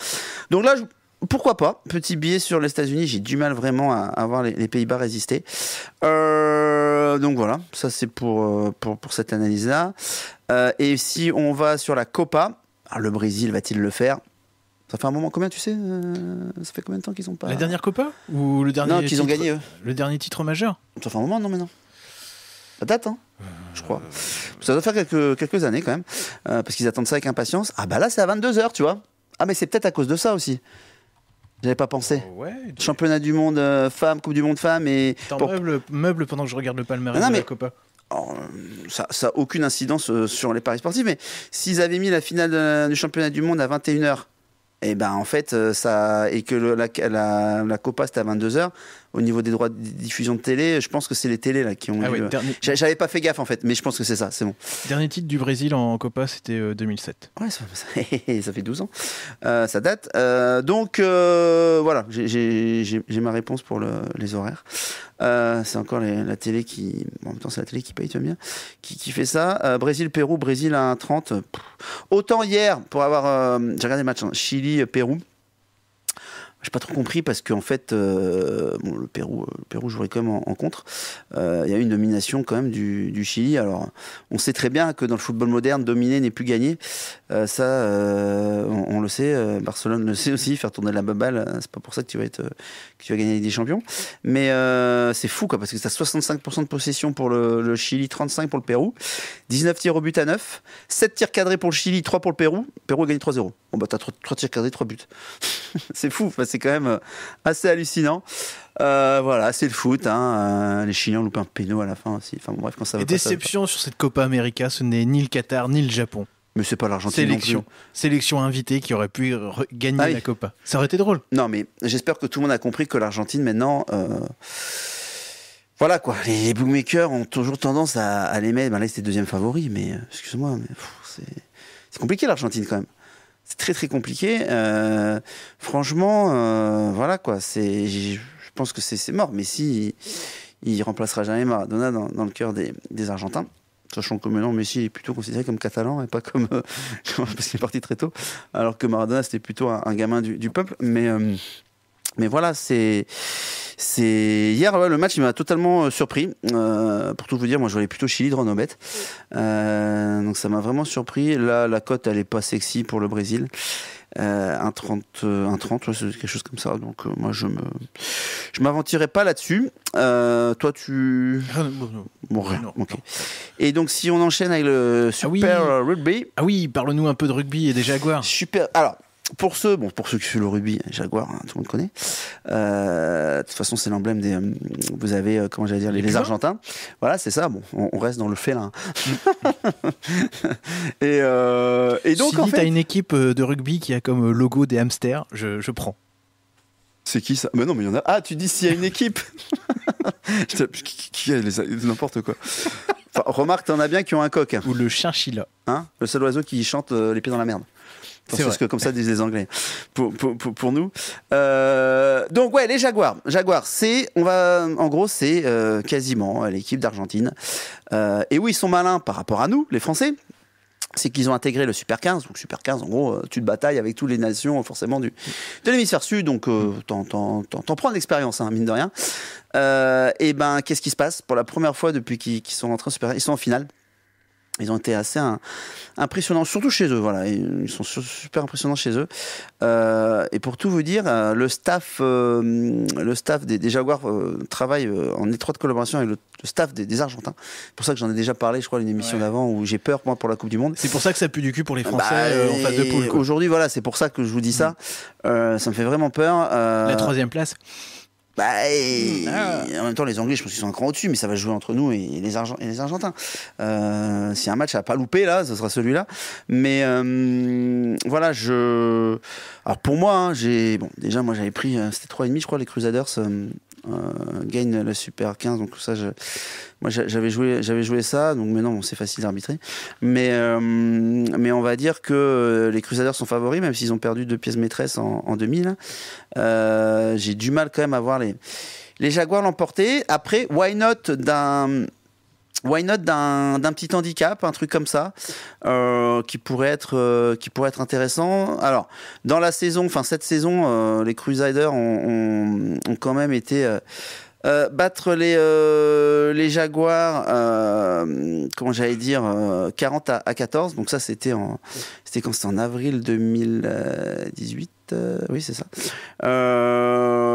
Donc là, je pourquoi pas Petit billet sur les États-Unis. J'ai du mal vraiment à, voir les, Pays-Bas résister. Euh, donc voilà, ça c'est pour, euh, pour, cette analyse-là. Euh, et si on va sur la Copa, ah, le Brésil va-t-il le faire ça fait un moment combien tu sais Ça fait combien de temps qu'ils ont pas La dernière Copa ou le dernier Non, qu'ils ont gagné eux. Le dernier titre majeur. Ça fait un moment non mais non. Ça date hein je crois. Ça doit faire quelques, quelques années quand même, parce qu'ils attendent ça avec impatience. Ah bah là c'est à 22h, tu vois. Ah mais c'est peut-être à cause de ça aussi. J'avais pas pensé. Oh, championnat du monde euh, femmes, Coupe du monde femmes et. Pour... Meuble, meuble, pendant que je regarde le palmarès non, mais... de la Copa. Oh, ça n'a aucune incidence euh, sur les paris sportifs, mais s'ils avaient mis la finale euh, du championnat du monde à 21h et ben en fait euh, ça et que la, Copa c'était à 22h au niveau des droits de diffusion de télé je pense que c'est les télés là qui ont ah j'avais pas fait gaffe en fait mais je pense que c'est ça c'est bon dernier titre du Brésil en Copa c'était 2007 euh, ouais ça, [LAUGHS] fait 12 ans euh, ça date donc voilà j'ai ma réponse pour les horaires c'est encore la télé qui en même temps c'est la télé qui paye tu bien qui, qui fait ça Brésil Pérou Brésil à 1,30 Autant hier, pour avoir. Euh, j'ai regardé match, hein, Chili-Pérou. Euh, j'ai pas trop compris parce qu'en fait, euh, le Pérou, euh, le Pérou jouerait quand même en, contre. Euh, il y a eu une domination quand même du, Chili. Alors, on sait très bien que dans le football moderne, dominer n'est plus gagner. ça, on, le sait. Barcelone le sait aussi. Faire tourner la balle. c'est pas pour ça que tu vas être, tu gagner des champions. Mais c'est fou, quoi, parce que ça, 65% de possession pour le, Chili, 35 pour le Pérou, 19 tirs au but à 9, 7 tirs cadrés pour le Chili, 3 pour le Pérou. Pérou a gagné 3-0. Bon bah t'as 3, 3 tirs cadrés, 3 buts. [LAUGHS] c'est fou. Parce c'est quand même euh, assez hallucinant. Euh, voilà, c'est le foot. Hein, euh, les Chiliens loupent un à la fin aussi. Enfin, bref, quand ça va déception sur cette Copa América, ce n'est ni le Qatar ni le Japon. Mais c'est pas l'Argentine. Sélection. Non plus. Sélection invitée qui aurait pu gagner ah la Copa. Ça aurait été drôle. Non, mais j'espère que tout le monde a compris que l'Argentine, maintenant. voilà quoi, les, bookmakers ont toujours tendance à, à les mettre. Ben là, c'est deuxième favori, mais excuse-moi, mais c'est compliqué l'Argentine quand même très très compliqué. Euh, franchement, euh, voilà quoi, c'est, je pense que c'est mort. Mais si il, remplacera jamais Maradona dans, le cœur des, Argentins. Sachant que maintenant Messi est plutôt considéré comme catalan et pas comme. Euh, [LAUGHS] parce qu'il est parti très tôt. Alors que Maradona, c'était plutôt un, gamin du, du peuple. Mais, mais voilà, c'est c'est hier le match, il m'a totalement euh, surpris. Euh, pour tout vous dire, moi je voulais plutôt Chili de Renaud euh, donc ça m'a vraiment surpris. Là, la cote elle est pas sexy pour le Brésil. 1,30, euh, un un quelque chose comme ça. Donc moi je me, je pas là-dessus. toi tu, bon rien. Et donc si on enchaîne avec le ah super oui. rugby. Ah oui, parle-nous un peu de rugby et des Jaguars. Super. Alors pour ceux, bon, pour ceux qui suivent le rugby, Jaguar, hein, tout le monde connaît. Euh, de toute façon, c'est l'emblème des. Euh, vous avez, euh, comment j'allais dire, les, Argentins. Voilà, c'est ça. Bon, on, reste dans le félin. [LAUGHS] et, donc, si en fait, t'as une équipe de rugby qui a comme logo des hamsters. Je, prends. C'est qui ça Mais non, mais il y en a. Ah, tu dis s'il y a une équipe. [LAUGHS] qui N'importe quoi. remarque, t'en as bien qui ont un coq. Ou le chinchilla. Hein le seul oiseau qui chante les pieds dans la merde. C'est que comme ça disent les Anglais pour, nous. Euh, donc ouais, les Jaguars. Jaguars, c'est on va en gros c'est euh, quasiment euh, l'équipe d'Argentine. et oui, ils sont malins par rapport à nous, les Français. C'est qu'ils ont intégré le Super 15. Donc, Super 15, en gros, tu te batailles avec toutes les nations, forcément, du, de l'hémisphère sud. Donc, t'en prends l'expérience, hein, mine de rien. et ben, qu'est-ce qui se passe Pour la première fois depuis qu'ils sont en Super ils sont en finale. Ils ont été assez impressionnants, surtout chez eux. Voilà, ils sont super impressionnants chez eux. Euh, et pour tout vous dire, euh, le staff, euh, le staff des, Jaguars travaille en étroite collaboration avec le, staff des, Argentins. C'est pour ça que j'en ai déjà parlé, je crois, une émission d'avant où j'ai peur moi pour la Coupe du Monde. C'est pour ça que ça pue du cul pour les Français bah, en face de poule. Aujourd'hui, voilà, c'est pour ça que je vous dis ça. Mm. ça me fait vraiment peur. la troisième place. Bah, hmm, ah. En même temps, les Anglais, je pense qu'ils sont un cran au-dessus, mais ça va jouer entre nous et, les, et les Argentins. Euh, S'il un match à pas louper, là, ce sera celui-là. Mais euh, voilà, je. Alors pour moi, hein, j'ai. Bon, déjà, moi, j'avais pris. Euh, c'était 3,5, je crois, les Crusaders euh, euh, gagne la Super 15. Donc ça, je, moi j'avais joué, j'avais joué ça. Donc maintenant, c'est facile d'arbitrer. Mais euh, mais on va dire que euh, les Crusaders sont favoris, même s'ils ont perdu deux pièces maîtresses en, 2000. J'ai du mal quand même à voir les les Jaguars l'emporter. Après, why not d'un Why not d'un petit handicap, un truc comme ça, euh, qui pourrait être euh, qui pourrait être intéressant. Alors dans la saison, enfin cette saison, euh, les Crusaders ont, ont, ont, quand même été euh, euh, battre les, euh, les Jaguars, euh, comment j'allais dire, 40 euh, à, 14. Donc ça, c'était en, c'était quand c'était en avril 2018. oui, c'est ça.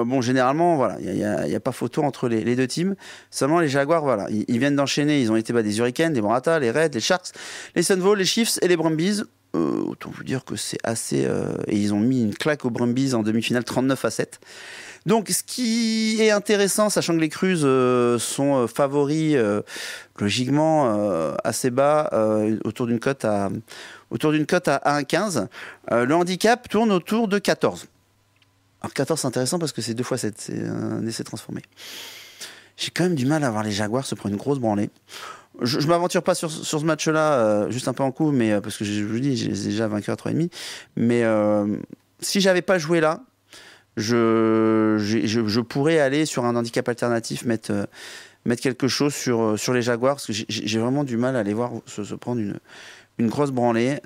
bon, généralement, voilà, il n'y a, y a, pas photo entre les, deux teams. Seulement, les Jaguars, voilà, ils, viennent d'enchaîner. Ils ont été bah, des Hurricanes, des Marathas les Reds, les Sharks, les sunvol les Chiefs et les Brumbies. Euh, autant vous dire que c'est assez. Euh, et ils ont mis une claque aux Brumbies en demi-finale 39 à 7. Donc, ce qui est intéressant, sachant que les Cruz euh, sont favoris, logiquement, assez bas, autour d'une cote à, autour d'une cote à 1,15, le handicap tourne autour de 14. Alors, 14, c'est intéressant parce que c'est deux fois 7, c'est un essai transformé. J'ai quand même du mal à voir les Jaguars se prendre une grosse branlée je, je m'aventure pas sur, ce match-là, euh, juste un peu en coup, mais euh, parce que je vous dis, j'ai déjà vainqueur 3,5. Mais si euh, si j'avais pas joué là, je, je, pourrais aller sur un handicap alternatif, mettre, mettre quelque chose sur, sur les Jaguars, parce que j'ai vraiment du mal à aller voir se, prendre une, grosse branlée,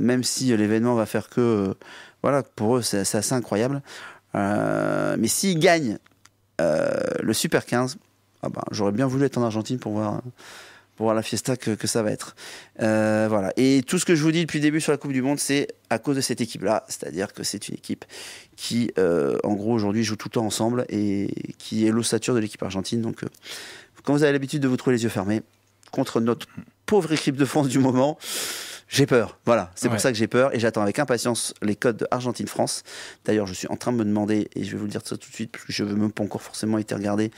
même si l'événement va faire que. voilà, pour eux, c'est assez incroyable. mais s'ils gagnent le Super 15, ah ben, j'aurais bien voulu être en Argentine pour voir pour voir la fiesta que, ça va être. Euh, voilà. Et tout ce que je vous dis depuis le début sur la Coupe du Monde, c'est à cause de cette équipe-là. C'est-à-dire que c'est une équipe qui, euh, en gros, aujourd'hui, joue tout le temps ensemble et qui est l'ossature de l'équipe argentine. Donc, euh, quand vous avez l'habitude de vous trouver les yeux fermés contre notre pauvre équipe de France du moment, j'ai peur, voilà. C'est pour ça que j'ai peur et j'attends avec impatience les codes Argentine-France. D'ailleurs, je suis en train de me demander, et je vais vous le dire ça tout de suite, parce que je veux même pas encore forcément été regarder,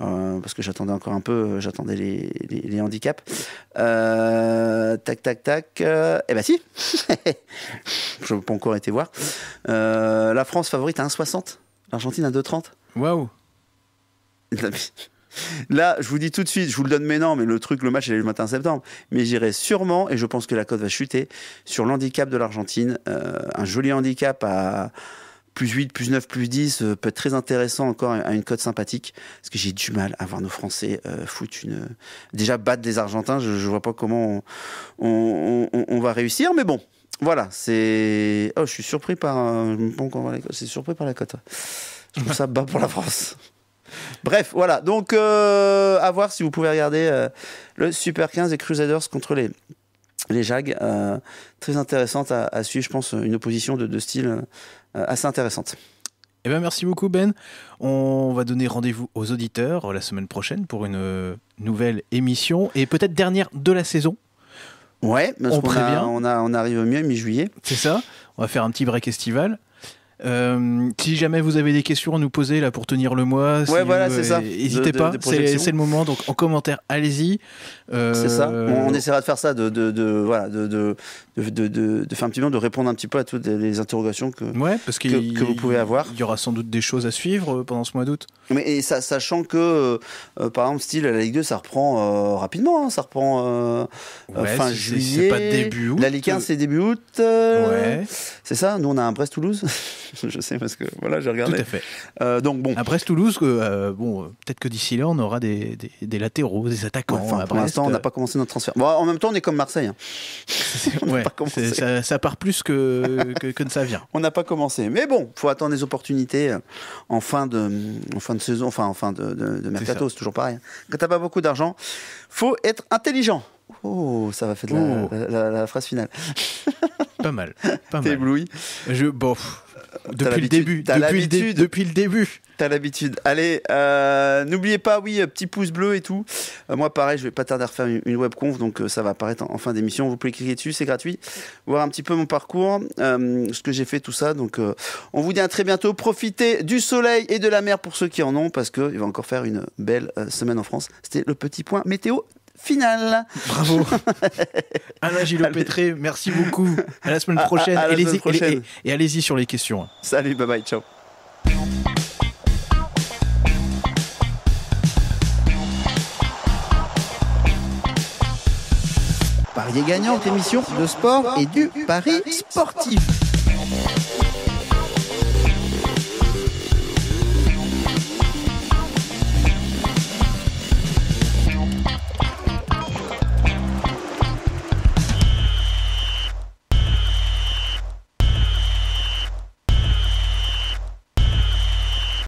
euh, parce que j'attendais encore un peu, euh, j'attendais les, handicaps. Euh, tac, tac, tac. eh ben si [LAUGHS] Je veux pas encore été voir. la France favorite à 1,60, l'Argentine à 2,30. Waouh Là, je vous dis tout de suite, je vous le donne maintenant, mais le truc, le match, est le matin septembre. Mais j'irai sûrement, et je pense que la cote va chuter, sur l'handicap de l'Argentine. Euh, un joli handicap à plus 8, plus 9, plus 10 euh, peut être très intéressant encore à une cote sympathique. Parce que j'ai du mal à voir nos Français euh, foutre une. Déjà battre des Argentins, je, ne vois pas comment on, va réussir, mais bon. Voilà, c'est. Oh, je suis surpris par. C'est surpris par la cote. Je ça bas pour la France. Bref, voilà. Donc, euh, à voir si vous pouvez regarder euh, le Super 15 et Crusaders contre les, les Jags. Euh, très intéressante à, suivre, je pense, une opposition de, style assez intéressante. Eh bien, merci beaucoup, Ben. On va donner rendez-vous aux auditeurs la semaine prochaine pour une nouvelle émission et peut-être dernière de la saison. Ouais, on, A, on, arrive au mieux mi-juillet. C'est ça. On va faire un petit break estival. Euh, si jamais vous avez des questions à nous poser là pour tenir le mois, voilà, N'hésitez euh, pas, c'est le moment. Donc en commentaire, allez-y. C'est ça. Euh, on, essaiera de faire ça, de, voilà, de, de, faire un petit moment de répondre un petit peu à toutes les interrogations que, que, vous pouvez avoir. Il y aura sans doute des choses à suivre pendant ce mois d'août. Mais et ça, sachant que par exemple, style la Ligue 2, ça reprend rapidement, hein, ça reprend fin juillet. C'est pas début août. La Ligue 1, c'est début août. C'est ça. Nous, on a un Brest-Toulouse. [LAUGHS] je sais parce que voilà, j'ai regardé. Tout à fait. Euh, donc bon. Après Toulouse, euh, bon, peut-être que d'ici là, on aura des, latéraux, des attaquants. Enfin, pour l'instant, on n'a pas commencé notre transfert. en même temps, on est comme Marseille. Hein. [LAUGHS] on ouais, pas commencé. Ça, part plus que, que, ne ça vient. [LAUGHS] On n'a pas commencé, mais bon, faut attendre des opportunités euh, en fin de, en fin de saison, enfin en fin de, de mercato, c'est toujours pareil. Hein. Quand t'as pas beaucoup d'argent, faut être intelligent. Oh, ça va faire de oh. la, phrase finale. [LAUGHS] pas mal. Pas T'es ébloui. Je, bon, depuis, le début, depuis, le depuis le début. T'as l'habitude. Allez, euh, n'oubliez pas, oui, euh, petit pouce bleu et tout. Euh, moi, pareil, je vais pas tarder à refaire une, webconf, donc ça va apparaître en, en fin d'émission. Vous pouvez cliquer dessus, c'est gratuit. Voir un petit peu mon parcours, ce que j'ai fait, tout ça. Donc, on vous dit à très bientôt. Profitez du soleil et de la mer pour ceux qui en ont, parce qu'il va encore faire une belle semaine en France. C'était le petit point météo finale. Bravo. [LAUGHS] Alain Gilles pétré merci beaucoup. À la semaine prochaine. et, allez-y sur les questions. Salut, bye bye, ciao. Parier gagnant, émission de sport et du Paris sportif.